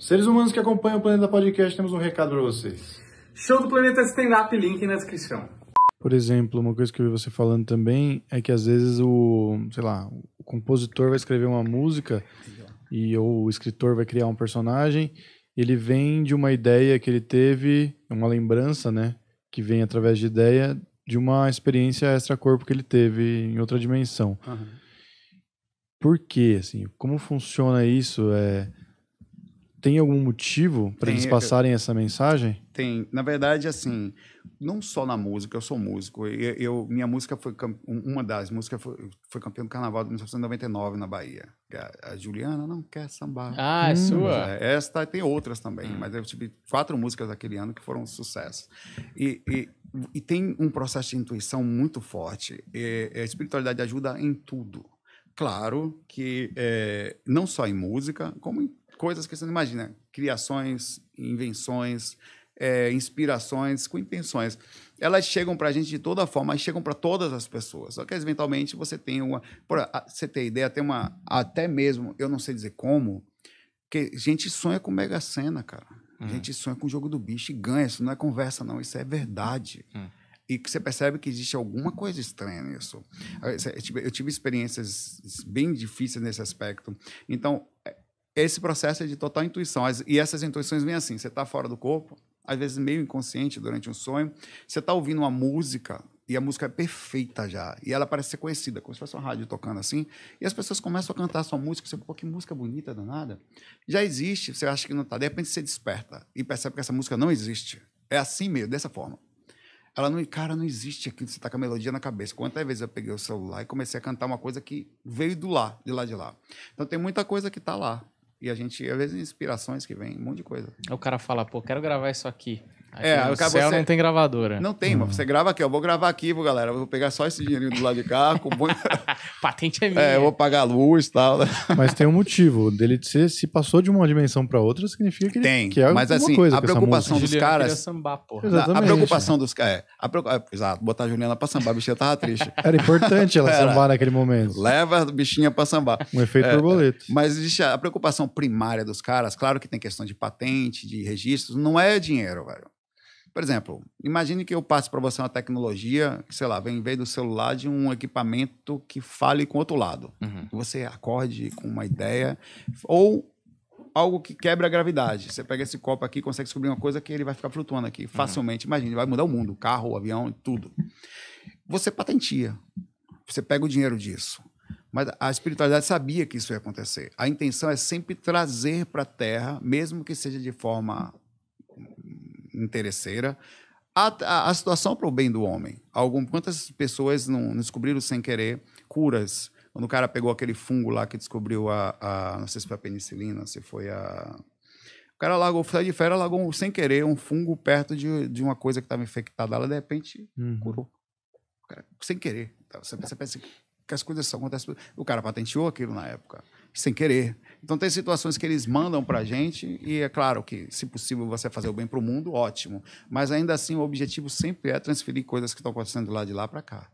Seres humanos que acompanham o Planeta Podcast, temos um recado para vocês. Show do Planeta Stand Up, link na descrição. Por exemplo, uma coisa que eu vi você falando também é que às vezes o, sei lá, o compositor vai escrever uma música e ou o escritor vai criar um personagem, ele vem de uma ideia que ele teve, uma lembrança, né, que vem através de ideia de uma experiência extracorpo que ele teve em outra dimensão. Uhum. Por quê, assim? Como funciona isso? É tem algum motivo para eles passarem eu, essa mensagem? Tem. Na verdade, assim, não só na música, eu sou músico. Eu, eu minha música foi uma das músicas foi, foi campeã do Carnaval de 1999 na Bahia. A, é a Juliana não quer sambar. Ah, é hum, sua. É, esta tem outras também, hum. mas eu tive quatro músicas daquele ano que foram um sucesso. E, e, e tem um processo de intuição muito forte. E, a espiritualidade ajuda em tudo. Claro que é, não só em música, como em coisas que você não imagina. Criações, invenções, é, inspirações, com intenções. Elas chegam para a gente de toda forma, mas chegam para todas as pessoas. Só que eventualmente você tem uma. Pra você tem ideia, tem uma. Até mesmo, eu não sei dizer como, que a gente sonha com Mega Sena, cara. Uhum. gente sonha com o jogo do bicho e ganha. Isso não é conversa, não. Isso é verdade. Uhum. E que você percebe que existe alguma coisa estranha nisso. Eu tive, eu tive experiências bem difíceis nesse aspecto. Então, é, esse processo é de total intuição. E essas intuições vêm assim: você está fora do corpo, às vezes meio inconsciente durante um sonho, você está ouvindo uma música. E a música é perfeita já. E ela parece ser conhecida, como se fosse uma rádio tocando assim. E as pessoas começam a cantar a sua música. Você, pô, que música bonita, danada. Já existe, você acha que não está. De repente você desperta e percebe que essa música não existe. É assim mesmo, dessa forma. Ela não, cara, não existe aquilo, você tá com a melodia na cabeça. Quantas vezes eu peguei o celular e comecei a cantar uma coisa que veio do lá, de lá de lá. Então tem muita coisa que tá lá, e a gente, às vezes, inspirações que vem, um monte de coisa. O cara fala, pô, quero gravar isso aqui. Aqui é, o céu você... não tem gravadora. Não tem, hum. mas você grava aqui, eu vou gravar aqui, vou, galera. Eu vou pegar só esse dinheirinho do lado de cá, com Patente é minha. É, eu vou pagar a luz e tal. Né? Mas tem um motivo dele de ser, se passou de uma dimensão para outra, significa que tem. Ele, que é mas assim, coisa a preocupação dos caras. Sambar, porra. A preocupação dos caras. É, é, exato, botar a Juliana pra sambar, a bichinha tava triste. Era importante ela Era. sambar naquele momento. Leva a bichinha pra sambar. Um efeito é, borboleta. É, mas existe a, a preocupação primária dos caras, claro que tem questão de patente, de registros, não é dinheiro, velho. Por exemplo, imagine que eu passe para você uma tecnologia, que, sei lá, vem em do celular de um equipamento que fale com outro lado. Uhum. Você acorde com uma ideia ou algo que quebra a gravidade. Você pega esse copo aqui, consegue descobrir uma coisa que ele vai ficar flutuando aqui uhum. facilmente. Uhum. Imagine, vai mudar o mundo, o carro, o avião, tudo. Você patentia. Você pega o dinheiro disso. Mas a espiritualidade sabia que isso ia acontecer. A intenção é sempre trazer para a Terra, mesmo que seja de forma interesseira, a, a, a situação para o bem do homem. Algum, quantas pessoas não descobriram sem querer curas? Quando o cara pegou aquele fungo lá que descobriu a, a não sei se foi a penicilina, se foi a o cara largou, saiu de fera largou sem querer um fungo perto de, de uma coisa que estava infectada. Ela, de repente, uhum. curou. Cara, sem querer. Então, você, você pensa, que as coisas são. acontecem. o cara patenteou aquilo na época, sem querer. Então, tem situações que eles mandam para a gente, e é claro que, se possível, você fazer o bem para o mundo, ótimo. Mas ainda assim, o objetivo sempre é transferir coisas que estão acontecendo lá de lá para cá.